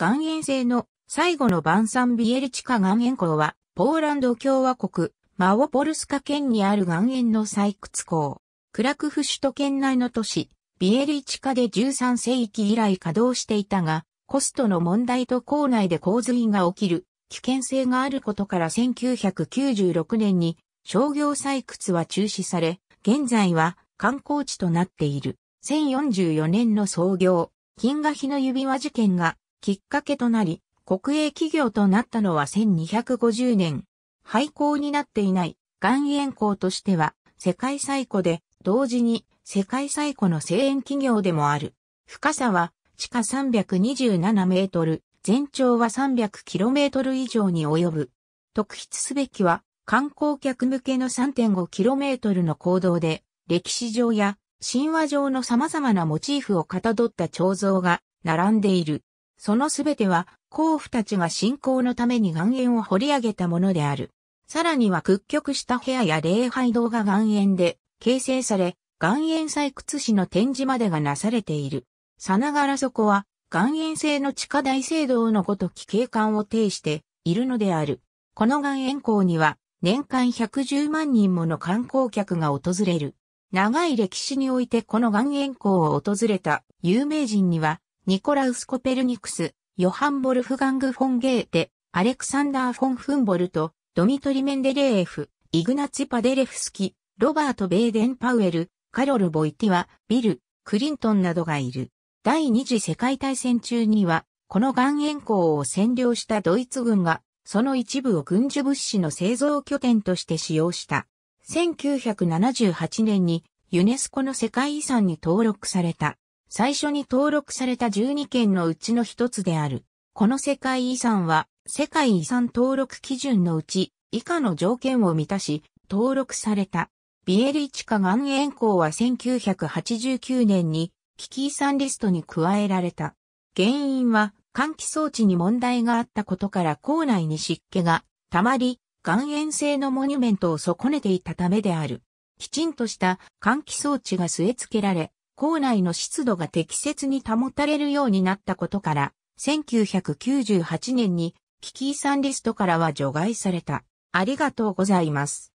岩塩製の最後の晩餐ビエリチカ岩塩港は、ポーランド共和国、マオポルスカ県にある岩塩の採掘港。クラクフ首都圏内の都市、ビエリチカで13世紀以来稼働していたが、コストの問題と港内で洪水が起きる危険性があることから1996年に商業採掘は中止され、現在は観光地となっている。1044年の創業、金河日の指輪事件がきっかけとなり、国営企業となったのは1250年。廃校になっていない岩塩校としては世界最古で、同時に世界最古の製塩企業でもある。深さは地下327メートル、全長は300キロメートル以上に及ぶ。特筆すべきは観光客向けの3.5キロメートルの行動で、歴史上や神話上の様々なモチーフをかたどった彫像が並んでいる。そのすべては、甲府たちが信仰のために岩塩を掘り上げたものである。さらには屈曲した部屋や礼拝堂が岩塩で形成され、岩塩採掘士の展示までがなされている。さながらそこは、岩塩製の地下大聖堂のごとき景観を呈しているのである。この岩塩港には、年間110万人もの観光客が訪れる。長い歴史においてこの岩塩港を訪れた有名人には、ニコラウス・コペルニクス、ヨハン・ボルフガング・フォン・ゲーテ、アレクサンダー・フォン・フンボルト、ドミトリ・メンデレーエフ、イグナツ・パデレフスキ、ロバート・ベーデン・パウエル、カロル・ボイティワ、ビル、クリントンなどがいる。第二次世界大戦中には、この岩塩港を占領したドイツ軍が、その一部を軍需物資の製造拠点として使用した。1978年にユネスコの世界遺産に登録された。最初に登録された12件のうちの一つである。この世界遺産は、世界遺産登録基準のうち、以下の条件を満たし、登録された。ビエリチカ岩塩港は1989年に、危機遺産リストに加えられた。原因は、換気装置に問題があったことから校内に湿気が溜まり、岩塩製のモニュメントを損ねていたためである。きちんとした換気装置が据え付けられ、校内の湿度が適切に保たれるようになったことから、1998年に危機遺産リストからは除外された。ありがとうございます。